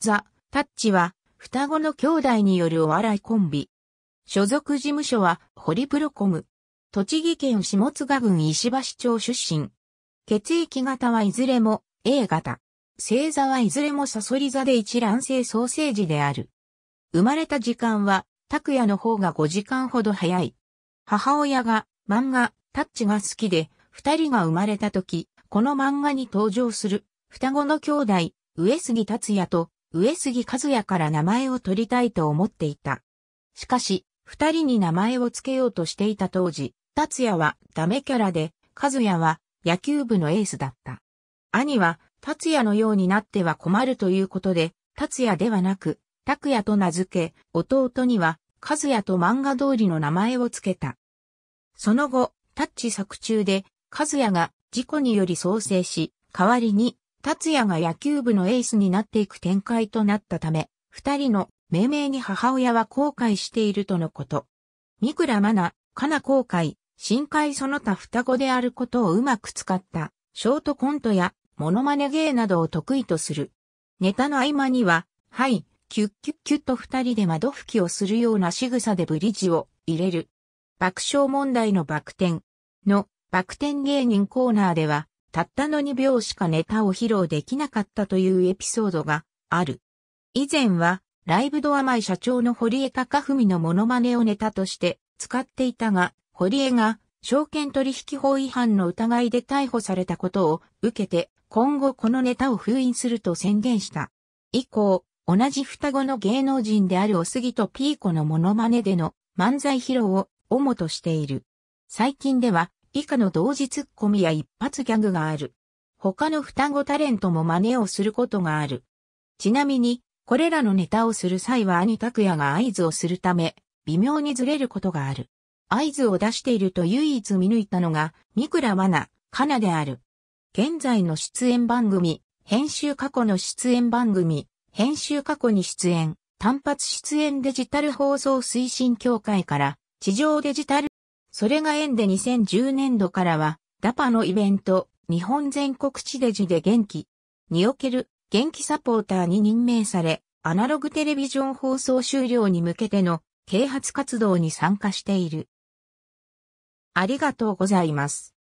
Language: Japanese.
ザ・タッチは、双子の兄弟によるお笑いコンビ。所属事務所は、ホリプロコム。栃木県下津郡石橋町出身。血液型はいずれも A 型。星座はいずれもサソリ座で一卵性ソーセージである。生まれた時間は、拓也の方が5時間ほど早い。母親が漫画、タッチが好きで、二人が生まれた時、この漫画に登場する、双子の兄弟、上杉達也と上杉和也から名前を取りたいと思っていた。しかし、二人に名前を付けようとしていた当時、達也はダメキャラで、和也は野球部のエースだった。兄は、達也のようになっては困るということで、達也ではなく、拓也と名付け、弟には、和也と漫画通りの名前を付けた。その後、タッチ作中で、和也が事故により創生し、代わりに達也が野球部のエースになっていく展開となったため、二人の命名に母親は後悔しているとのこと。三倉真奈、かな後悔、深海その他双子であることをうまく使った、ショートコントや、モノマネ芸などを得意とする。ネタの合間には、はい、キュッキュッキュッと二人で窓拭きをするような仕草でブリッジを入れる。爆笑問題の爆点の爆点芸人コーナーでは、たったの2秒しかネタを披露できなかったというエピソードがある。以前は、ライブドア前社長の堀江貴文のモノマネをネタとして使っていたが、堀江が証券取引法違反の疑いで逮捕されたことを受けて、今後このネタを封印すると宣言した。以降、同じ双子の芸能人であるおすぎとピーコのモノマネでの漫才披露を主としている。最近では以下の同時ツッコミや一発ギャグがある。他の双子タレントも真似をすることがある。ちなみに、これらのネタをする際は兄拓也が合図をするため、微妙にずれることがある。合図を出していると唯一見抜いたのが、三倉罠奈、かなである。現在の出演番組、編集過去の出演番組、編集過去に出演、単発出演デジタル放送推進協会から、地上デジタルそれが縁で2010年度からは、ダパのイベント、日本全国地デジで元気における元気サポーターに任命され、アナログテレビジョン放送終了に向けての啓発活動に参加している。ありがとうございます。